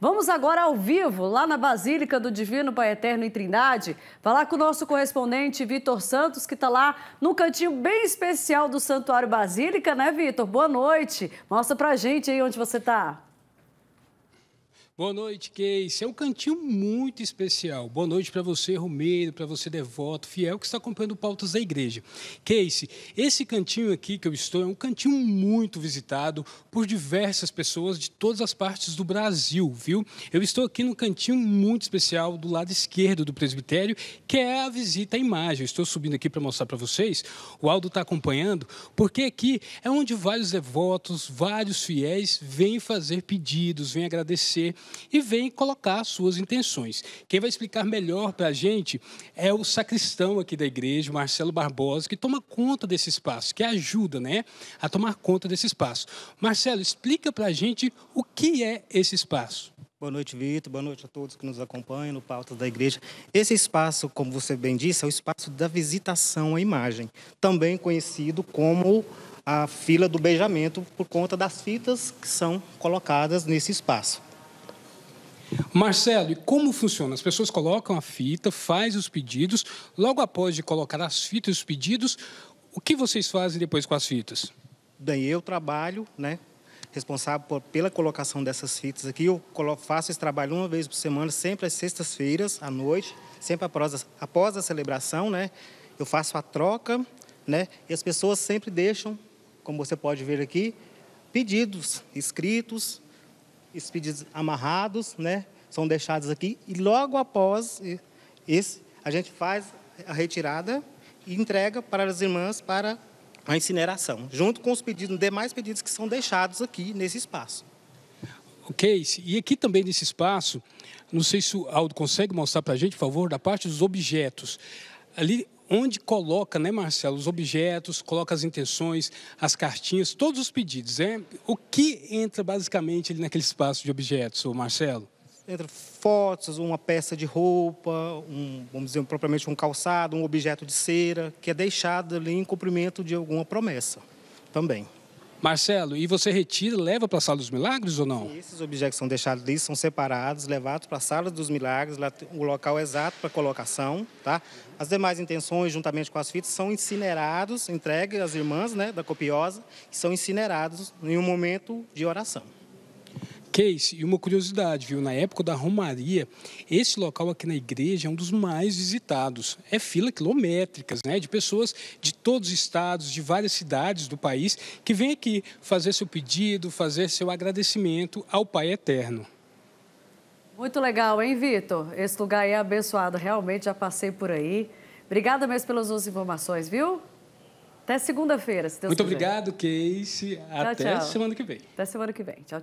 Vamos agora ao vivo, lá na Basílica do Divino Pai Eterno em Trindade, falar com o nosso correspondente Vitor Santos, que está lá no cantinho bem especial do Santuário Basílica, né, Vitor? Boa noite. Mostra pra gente aí onde você está. Boa noite, Keice. É um cantinho muito especial. Boa noite para você, Romeiro, para você, devoto, fiel, que está acompanhando pautas da igreja. Keice, esse cantinho aqui que eu estou é um cantinho muito visitado por diversas pessoas de todas as partes do Brasil, viu? Eu estou aqui num cantinho muito especial do lado esquerdo do presbitério, que é a visita à imagem. estou subindo aqui para mostrar para vocês. O Aldo está acompanhando, porque aqui é onde vários devotos, vários fiéis vêm fazer pedidos, vêm agradecer e vem colocar suas intenções. Quem vai explicar melhor para a gente é o sacristão aqui da igreja, Marcelo Barbosa, que toma conta desse espaço, que ajuda né, a tomar conta desse espaço. Marcelo, explica para a gente o que é esse espaço. Boa noite, Vitor. Boa noite a todos que nos acompanham no Pauta da Igreja. Esse espaço, como você bem disse, é o espaço da visitação à imagem, também conhecido como a fila do beijamento, por conta das fitas que são colocadas nesse espaço. Marcelo, e como funciona? As pessoas colocam a fita, faz os pedidos, logo após de colocar as fitas e os pedidos, o que vocês fazem depois com as fitas? Bem, eu trabalho, né, responsável por, pela colocação dessas fitas aqui. Eu faço esse trabalho uma vez por semana, sempre às sextas-feiras, à noite, sempre após a, após a celebração, né? Eu faço a troca, né? E as pessoas sempre deixam, como você pode ver aqui, pedidos escritos, pedidos amarrados, né? são deixadas aqui e logo após esse a gente faz a retirada e entrega para as irmãs para a incineração, junto com os pedidos, demais pedidos que são deixados aqui nesse espaço. Ok, e aqui também nesse espaço, não sei se o Aldo consegue mostrar para a gente, por favor, da parte dos objetos. Ali onde coloca, né, Marcelo, os objetos, coloca as intenções, as cartinhas, todos os pedidos, né? O que entra basicamente ali naquele espaço de objetos, Marcelo? entre fotos, uma peça de roupa, um, vamos dizer, propriamente um calçado, um objeto de cera, que é deixado ali em cumprimento de alguma promessa também. Marcelo, e você retira, leva para a Sala dos Milagres ou não? esses objetos são deixados ali, são separados, levados para a Sala dos Milagres, lá, o local exato para colocação, tá? As demais intenções, juntamente com as fitas, são incinerados, entregues às irmãs, né, da copiosa, que são incinerados em um momento de oração case e uma curiosidade, viu? Na época da Romaria, esse local aqui na igreja é um dos mais visitados. É fila quilométricas, né? De pessoas de todos os estados, de várias cidades do país, que vêm aqui fazer seu pedido, fazer seu agradecimento ao Pai Eterno. Muito legal, hein, Vitor? Esse lugar é abençoado, realmente, já passei por aí. Obrigada mesmo pelas suas informações, viu? Até segunda-feira, se Deus Muito quiser. obrigado, Casey. Tchau, Até tchau. semana que vem. Até semana que vem. Tchau.